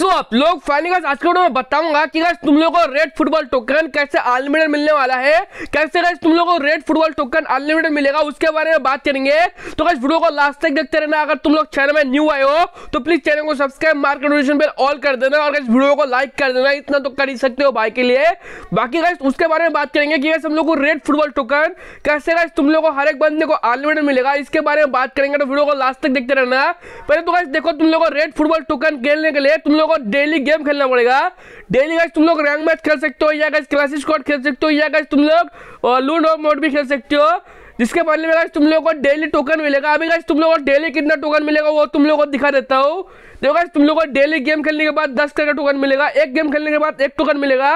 सो आप लोग finally guys आज के वीडियो में बताऊंगा कि गाइस तुम लोगों को रेड फुटबॉल टोकन कैसे अनलिमिटेड मिलने वाला है कैसे गाइस तुम लोगों को रेड फुटबॉल टोकन अनलिमिटेड मिलेगा उसके बारे में बात करेंगे तो गाइस वीडियो को लास्ट तक देखते रहना अगर तुम लोग चैनल में न्यू आए हो तो प्लीज चैनल को subscribe mark notification bell all कर देना और गाइस वीडियो को लाइक कर देना इतना तो कर ही सकते हो भाई के लिए बाकी गाइस उसके बारे में बात करेंगे कि गाइस हम लोग को रेड फुटबॉल टोकन कैसे गाइस तुम लोग को हर एक बंदे को अनलिमिटेड मिलेगा इसके बारे में बात करेंगे तो वीडियो को लास्ट तक देखते रहना पहले तो गाइस देखो तुम लोग को रेड फुटबॉल टोकन खेलने के लिए तुम लोग को डेली गेम खेलना पड़ेगा डेली गाइस तुम लोग रैंक मैच खेल सकते हो या गाइस क्लासिक स्क्वाड खेल सकते हो या गाइस तुम लोग लूड ऑफ मोड भी खेल सकते हो जिसके बदले में गाइस तुम लोग को डेली टोकन मिलेगा अभी गाइस तुम लोग को डेली कितना टोकन मिलेगा वो तुम लोग को दिखा देता हूँ देखो गाइस तुम लोग को डेली गेम खेलने के बाद दस करके टोकन मिलेगा एक गेम खेलने के बाद एक टोकन मिलेगा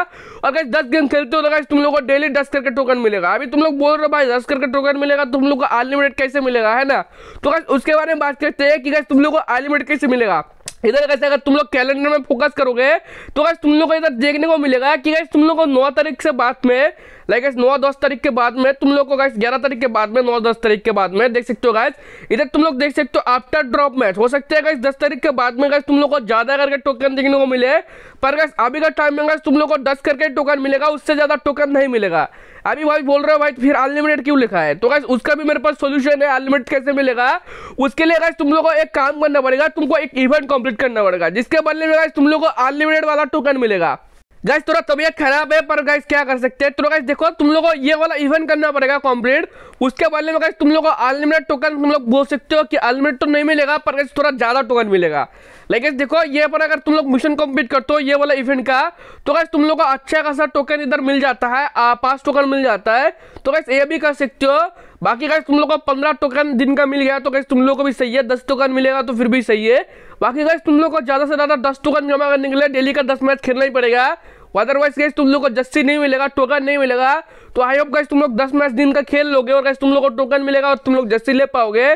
और गाइस दस गेम खेलते हो तो गाइस तुम लोग को डेली दस करके टोकन मिलेगा अभी तुम लोग बोल रहे हो भाई दस करके टोकन मिलेगा तुम लोग को अनलिमिटेड कैसे मिलेगा है ना तो गाइस उसके बारे में बात करते हैं कि गाइस तुम लोग को अनलिमिटेड कैसे मिलेगा इधर कैसे अगर तुम लोग कैलेंडर में फोकस करोगे तो कैसे तुम लोग को इधर देखने को मिलेगा कि कैसे तुम लोग को नौ तारीख से बाद में लाइक नौ दस तारीख के बाद में तुम लोग को गाइस ग्यारह तारीख के बाद में नौ दस तारीख के बाद में देख सकते हो गाइस इधर तुम लोग देख सकते हो आफ्टर ड्रॉप मैच हो सकता है गाइस दस तारीख के बाद में गाइस तुम लोग को ज्यादा करके टोकन देखने को मिले पर गाइस अभी का टाइम में गाइस तुम लोग को दस करके टोकन मिलेगा उससे ज्यादा टोकन नहीं मिलेगा अभी भाई बोल रहे हो भाई फिर अनलिमिटेड क्यों लिखा है तो गाइस उसका भी मेरे पास सोल्यूशन है अनलिमिटेड कैसे मिलेगा उसके लिए गाइस तुम लोग को एक काम करना पड़ेगा तुमको एक इवेंट कंप्लीट करना पड़ेगा जिसके बदले में गाइस तुम लोग को अनलिमिटेड वाला टोकन मिलेगा गाइस थोड़ा तबीयत खराब है पर गाइस क्या कर सकते हैं तो गाइस देखो तुम लोगों को ये वाला इवेंट करना पड़ेगा कंप्लीट उसके बदले में गाइस तुम लोगों को अनलिमिटेड टोकन तुम लोग बोल सकते हो कि अनलिमिटेड तो नहीं मिलेगा पर गाइस थोड़ा ज़्यादा टोकन मिलेगा लेकिन देखो ये पर अगर तुम लोग मिशन कंप्लीट करते हो ये वाला इवेंट का तो कैसे तुम लोग को अच्छा खासा टोकन इधर मिल जाता है पांच टोकन मिल जाता है तो कैसे ये भी कर सकते हो बाकी कैसे तुम लोग को पंद्रह टोकन दिन का मिल गया तो कैसे तुम लोग को भी सही है दस टोकन मिलेगा तो फिर भी सही है बाकी कैसे तुम लोग को ज़्यादा से ज़्यादा दस टोकन जमा करने के लिए डेली का दस मैच खेलना ही पड़ेगा अदरवाइज कैसे तुम लोग को जस्सी नहीं मिलेगा टोकन नहीं मिलेगा तो आई होप कैसे तुम लोग दस मैच दिन का खेल लोगे और कैसे तुम लोग को टोकन मिलेगा और तुम लोग जस्सी ले पाओगे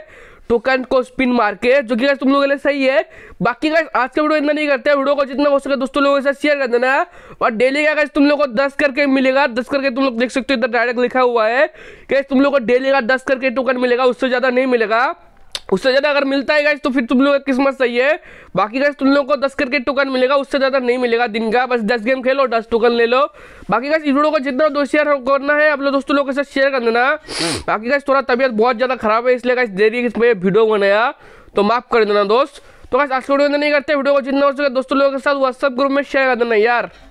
टोकन को स्पिन मार के जो कि तुम लोगों के लिए सही है बाकी का आज का वीडियो इतना नहीं करते वीडियो को जितना हो सके दोस्तों लोगों के साथ शेयर कर देना और डेली का गाइस तुम लोग को दस करके मिलेगा दस करके तुम लोग देख सकते हो इधर डायरेक्ट लिखा हुआ है कैसे तुम लोग को डेली का दस करके टोकन मिलेगा उससे ज़्यादा नहीं मिलेगा उससे ज़्यादा अगर मिलता है गाइज तो फिर तुम लोग किस्मत सही है बाकी गाइज तुम लोगों को दस करके टोकन मिलेगा उससे ज़्यादा नहीं मिलेगा दिन का बस दस गेम खेलो दस टोकन ले लो बाकी गाइज इस वीडियो को जितना दो शेयर करना है अपने दोस्तों लोगों के साथ शेयर कर देना बाकी गाइज थोड़ा तबियत बहुत ज़्यादा खराब है इसलिए गाइज देरी इसमें वीडियो बनाया तो माफ़ कर देना दोस्त तो गाइस आज वीडियो नहीं करते वीडियो को जितना हो सके दोस्तों लोगों के साथ व्हाट्सअप ग्रुप में शेयर कर देना यार